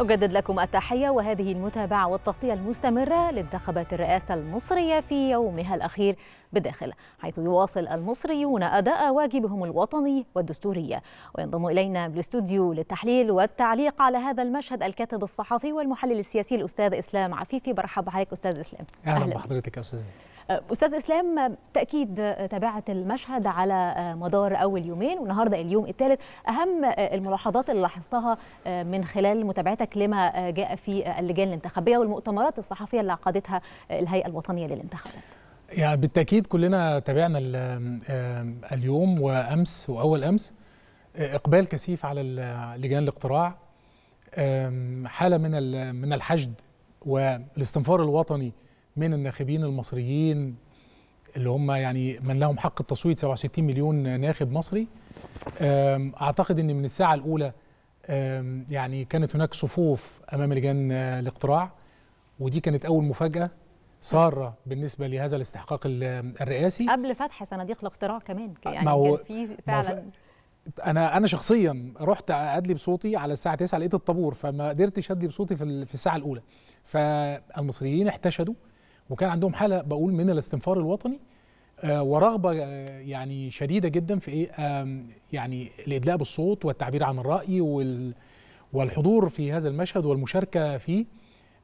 أجدد لكم التحية وهذه المتابعة والتغطية المستمرة لانتخابات الرئاسة المصرية في يومها الأخير بالداخل حيث يواصل المصريون أداء واجبهم الوطني والدستوري وينضم إلينا بالاستوديو للتحليل والتعليق على هذا المشهد الكاتب الصحفي والمحلل السياسي الأستاذ إسلام عفيفي برحب بحضرتك أستاذ إسلام أهلا, أهلا بحضرتك أستاذ استاذ اسلام تاكيد تابعت المشهد على مدار اول يومين والنهارده اليوم الثالث اهم الملاحظات اللي لاحظتها من خلال متابعتك لما جاء في اللجان الانتخابيه والمؤتمرات الصحفيه اللي عقدتها الهيئه الوطنيه للانتخابات يعني بالتاكيد كلنا تابعنا اليوم وامس واول امس اقبال كثيف على لجان الاقتراع حاله من من الحشد والاستنفار الوطني من الناخبين المصريين اللي هم يعني من لهم حق التصويت 67 مليون ناخب مصري اعتقد ان من الساعه الاولى يعني كانت هناك صفوف امام لجان آه، الاقتراع ودي كانت اول مفاجاه ساره بالنسبه لهذا الاستحقاق الرئاسي قبل فتح صناديق الاقتراع كمان آه، يعني كان في فعلا انا انا شخصيا رحت ادلي بصوتي على الساعه 9 لقيت الطابور فما قدرتش ادلي بصوتي في الساعه الاولى فالمصريين احتشدوا وكان عندهم حاله بقول من الاستنفار الوطني آه، ورغبه آه، يعني شديده جدا في ايه يعني الادلاء بالصوت والتعبير عن الراي والحضور في هذا المشهد والمشاركه فيه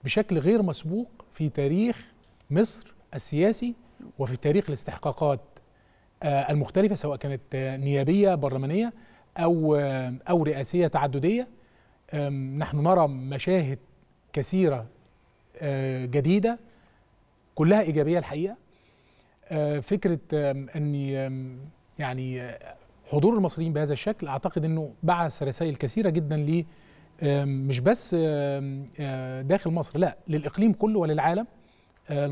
بشكل غير مسبوق في تاريخ مصر السياسي وفي تاريخ الاستحقاقات آه، المختلفه سواء كانت نيابيه برلمانيه او او رئاسيه تعدديه نحن نرى مشاهد كثيره جديده كلها ايجابيه الحقيقه آه، فكره ان يعني آه، حضور المصريين بهذا الشكل اعتقد انه بعث رسائل كثيره جدا ل مش بس آه، داخل مصر لا للاقليم كله وللعالم